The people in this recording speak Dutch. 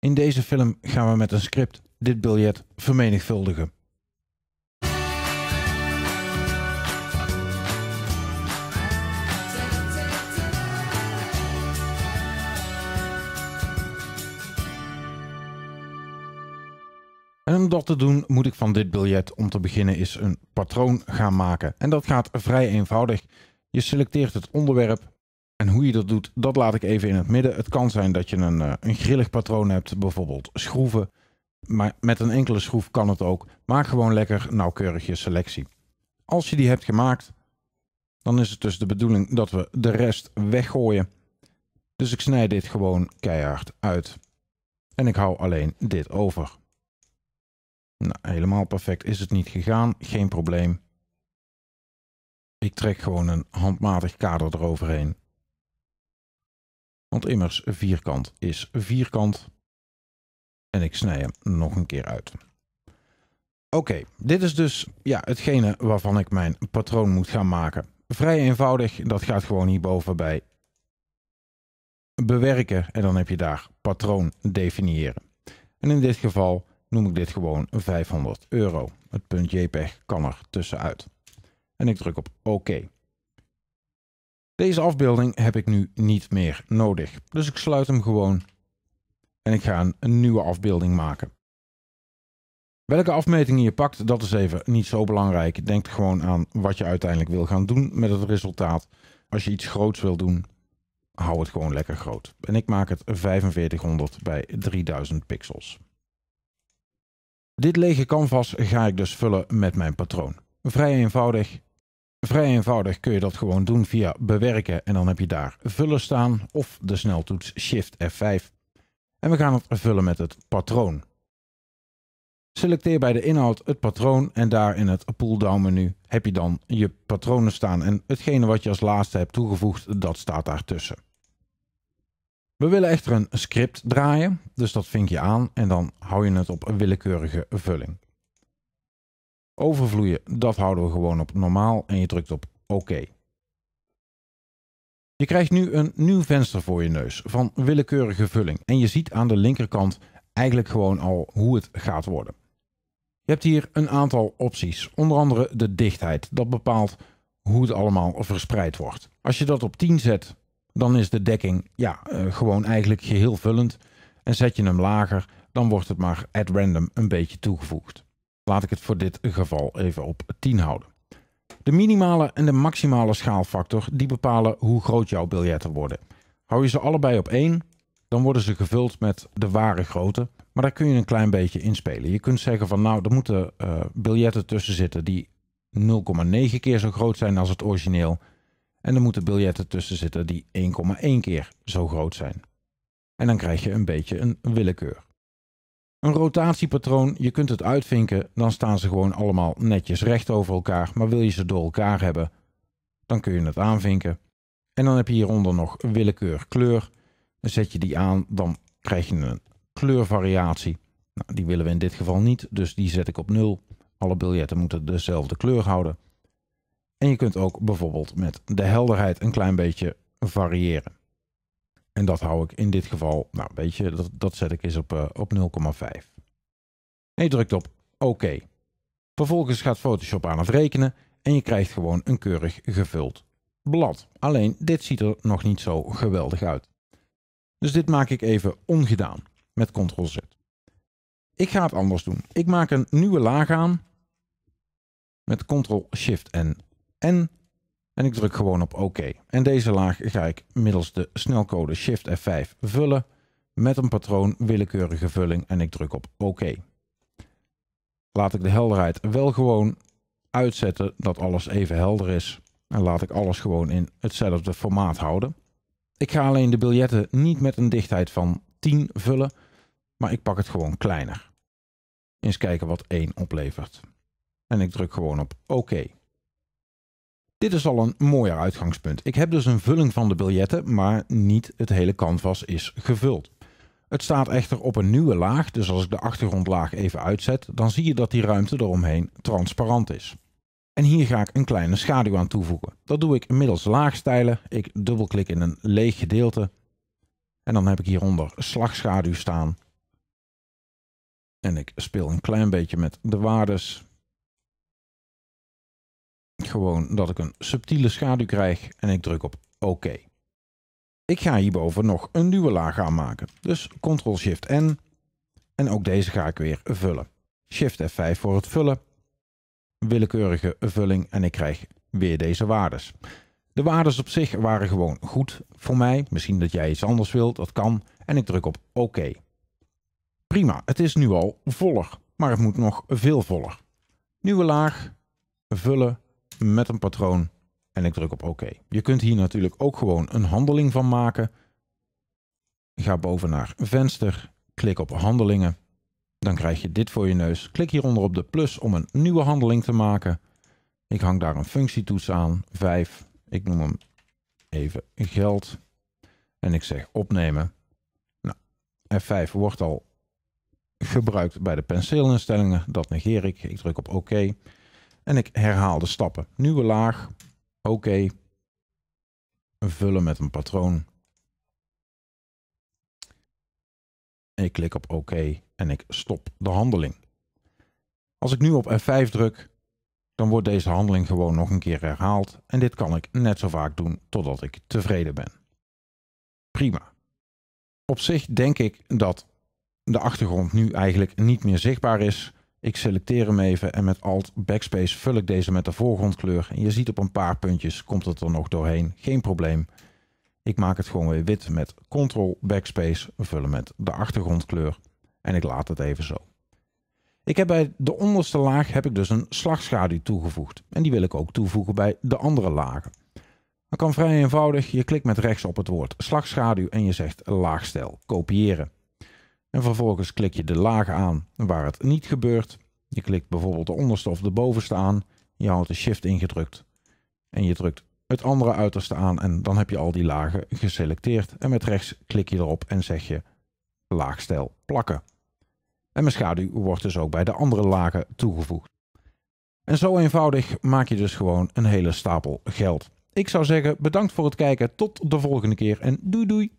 In deze film gaan we met een script dit biljet vermenigvuldigen. En om dat te doen moet ik van dit biljet om te beginnen eens een patroon gaan maken. En dat gaat vrij eenvoudig. Je selecteert het onderwerp, en hoe je dat doet, dat laat ik even in het midden. Het kan zijn dat je een, eh, een grillig patroon hebt, bijvoorbeeld schroeven. Maar met een enkele schroef kan het ook. Maak gewoon lekker nauwkeurig je selectie. Als je die hebt gemaakt, dan is het dus de bedoeling dat we de rest weggooien. Dus ik snij dit gewoon keihard uit. En ik hou alleen dit over. Nou, helemaal perfect is het niet gegaan. Geen probleem. Ik trek gewoon een handmatig kader eroverheen. Want immers vierkant is vierkant. En ik snij hem nog een keer uit. Oké, dit is dus ja, hetgene waarvan ik mijn patroon moet gaan maken. Vrij eenvoudig, dat gaat gewoon hierboven bij bewerken en dan heb je daar patroon definiëren. En in dit geval noem ik dit gewoon 500 euro. Het punt JPEG kan er tussenuit. En ik druk op oké. Deze afbeelding heb ik nu niet meer nodig. Dus ik sluit hem gewoon en ik ga een nieuwe afbeelding maken. Welke afmetingen je pakt, dat is even niet zo belangrijk. Denk gewoon aan wat je uiteindelijk wil gaan doen met het resultaat. Als je iets groots wil doen, hou het gewoon lekker groot. En ik maak het 4500 bij 3000 pixels. Dit lege canvas ga ik dus vullen met mijn patroon. Vrij eenvoudig, Vrij eenvoudig kun je dat gewoon doen via bewerken en dan heb je daar vullen staan of de sneltoets Shift F5. En we gaan het vullen met het patroon. Selecteer bij de inhoud het patroon en daar in het pull-down menu heb je dan je patronen staan en hetgene wat je als laatste hebt toegevoegd, dat staat daartussen. We willen echter een script draaien, dus dat vink je aan en dan hou je het op willekeurige vulling overvloeien, dat houden we gewoon op normaal en je drukt op oké. Je krijgt nu een nieuw venster voor je neus van willekeurige vulling en je ziet aan de linkerkant eigenlijk gewoon al hoe het gaat worden. Je hebt hier een aantal opties, onder andere de dichtheid. Dat bepaalt hoe het allemaal verspreid wordt. Als je dat op 10 zet, dan is de dekking ja, eh, gewoon eigenlijk geheel vullend. En zet je hem lager, dan wordt het maar at random een beetje toegevoegd. Laat ik het voor dit geval even op 10 houden. De minimale en de maximale schaalfactor die bepalen hoe groot jouw biljetten worden. Hou je ze allebei op 1, dan worden ze gevuld met de ware grootte. Maar daar kun je een klein beetje inspelen. Je kunt zeggen van nou, er moeten eh, biljetten tussen zitten die 0,9 keer zo groot zijn als het origineel. En er moeten biljetten tussen zitten die 1,1 keer zo groot zijn. En dan krijg je een beetje een willekeur. Een rotatiepatroon, je kunt het uitvinken, dan staan ze gewoon allemaal netjes recht over elkaar, maar wil je ze door elkaar hebben, dan kun je het aanvinken. En dan heb je hieronder nog willekeur kleur. Dan zet je die aan, dan krijg je een kleurvariatie. Nou, die willen we in dit geval niet, dus die zet ik op 0. Alle biljetten moeten dezelfde kleur houden. En je kunt ook bijvoorbeeld met de helderheid een klein beetje variëren. En dat hou ik in dit geval, nou weet je, dat, dat zet ik eens op, eh, op 0,5. En je drukt op oké. OK. Vervolgens gaat Photoshop aan het rekenen en je krijgt gewoon een keurig gevuld blad. Alleen dit ziet er nog niet zo geweldig uit. Dus dit maak ik even ongedaan met Ctrl-Z. Ik ga het anders doen. Ik maak een nieuwe laag aan met Ctrl-Shift en N en ik druk gewoon op OK. En deze laag ga ik middels de snelcode Shift F5 vullen met een patroon willekeurige vulling en ik druk op OK. Laat ik de helderheid wel gewoon uitzetten dat alles even helder is. En laat ik alles gewoon in hetzelfde formaat houden. Ik ga alleen de biljetten niet met een dichtheid van 10 vullen, maar ik pak het gewoon kleiner. Eens kijken wat 1 oplevert. En ik druk gewoon op OK. Dit is al een mooier uitgangspunt. Ik heb dus een vulling van de biljetten, maar niet het hele canvas is gevuld. Het staat echter op een nieuwe laag, dus als ik de achtergrondlaag even uitzet, dan zie je dat die ruimte eromheen transparant is. En hier ga ik een kleine schaduw aan toevoegen. Dat doe ik middels laagstijlen. Ik dubbelklik in een leeg gedeelte. En dan heb ik hieronder slagschaduw staan. En ik speel een klein beetje met de waardes gewoon dat ik een subtiele schaduw krijg en ik druk op oké. OK. Ik ga hierboven nog een nieuwe laag aanmaken. Dus Ctrl-Shift-N. En ook deze ga ik weer vullen. Shift-F5 voor het vullen. Willekeurige vulling en ik krijg weer deze waardes. De waardes op zich waren gewoon goed voor mij. Misschien dat jij iets anders wilt, dat kan. En ik druk op oké. OK. Prima, het is nu al voller, maar het moet nog veel voller. Nieuwe laag, vullen, met een patroon en ik druk op oké. OK. Je kunt hier natuurlijk ook gewoon een handeling van maken. Ga boven naar venster, klik op handelingen. Dan krijg je dit voor je neus. Klik hieronder op de plus om een nieuwe handeling te maken. Ik hang daar een functietoets aan, 5. Ik noem hem even geld. En ik zeg opnemen. Nou, F5 wordt al gebruikt bij de penseelinstellingen. Dat negeer ik. Ik druk op oké. OK. En ik herhaal de stappen. Nieuwe laag. Oké. Vullen met een patroon. Ik klik op oké en ik stop de handeling. Als ik nu op F5 druk, dan wordt deze handeling gewoon nog een keer herhaald en dit kan ik net zo vaak doen totdat ik tevreden ben. Prima. Op zich denk ik dat de achtergrond nu eigenlijk niet meer zichtbaar is, ik selecteer hem even en met Alt Backspace vul ik deze met de voorgrondkleur. En je ziet op een paar puntjes komt het er nog doorheen. Geen probleem. Ik maak het gewoon weer wit met Ctrl Backspace vullen met de achtergrondkleur. En ik laat het even zo. Ik heb bij de onderste laag heb ik dus een slagschaduw toegevoegd. En die wil ik ook toevoegen bij de andere lagen. Dat kan vrij eenvoudig. Je klikt met rechts op het woord slagschaduw en je zegt laagstel kopiëren. En vervolgens klik je de laag aan waar het niet gebeurt. Je klikt bijvoorbeeld de onderste of de bovenste aan. Je houdt de shift ingedrukt. En je drukt het andere uiterste aan en dan heb je al die lagen geselecteerd. En met rechts klik je erop en zeg je laagstijl plakken. En mijn schaduw wordt dus ook bij de andere lagen toegevoegd. En zo eenvoudig maak je dus gewoon een hele stapel geld. Ik zou zeggen bedankt voor het kijken, tot de volgende keer en doei doei!